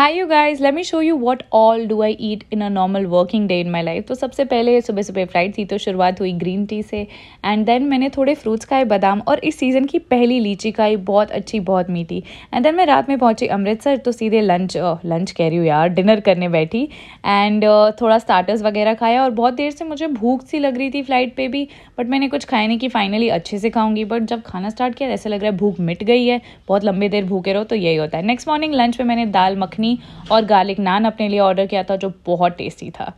high you guys let me show you what all do I eat in a normal working day in my life तो सबसे पहले सुबह सुबह flight थी तो शुरुआत हुई ग्रीन टी से एंड देन मैंने थोड़े फ्रूट्स खाए बादाम और इस सीज़न की पहली लीची खाई बहुत अच्छी बहुत मीठी एंड देन मैं रात में पहुंची अमृतसर तो सीधे लंच लंच कह रही हूँ यार डिनर करने बैठी एंड थोड़ा स्टार्टर्स वगैरह खाया और बहुत देर से मुझे भूख सी लग रही थी फ्लाइट पर भी बट मैंने कुछ खाए नहीं कि फाइनली अच्छे से खाऊंगी बट जब खाना स्टार्ट किया तो ऐसा लग रहा है भूख मिट गई है बहुत लंबी देर भूखे रहो तो यही होता है नेक्स्ट मॉर्निंग लंच में मैंने दाल मखनी और गार्लिक नान अपने लिए ऑर्डर किया था जो बहुत टेस्टी था